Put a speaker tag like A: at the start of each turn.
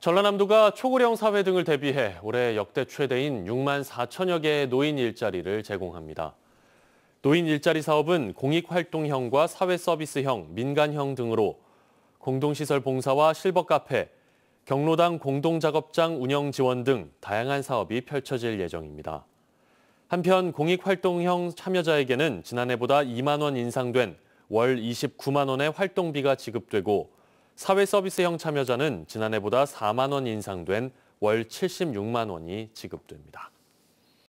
A: 전라남도가 초고령 사회 등을 대비해 올해 역대 최대인 6만 4천여 개의 노인 일자리를 제공합니다. 노인 일자리 사업은 공익활동형과 사회서비스형, 민간형 등으로 공동시설 봉사와 실버카페, 경로당 공동작업장 운영 지원 등 다양한 사업이 펼쳐질 예정입니다. 한편 공익활동형 참여자에게는 지난해보다 2만 원 인상된 월 29만 원의 활동비가 지급되고 사회서비스형 참여자는 지난해보다 4만 원 인상된 월 76만 원이 지급됩니다.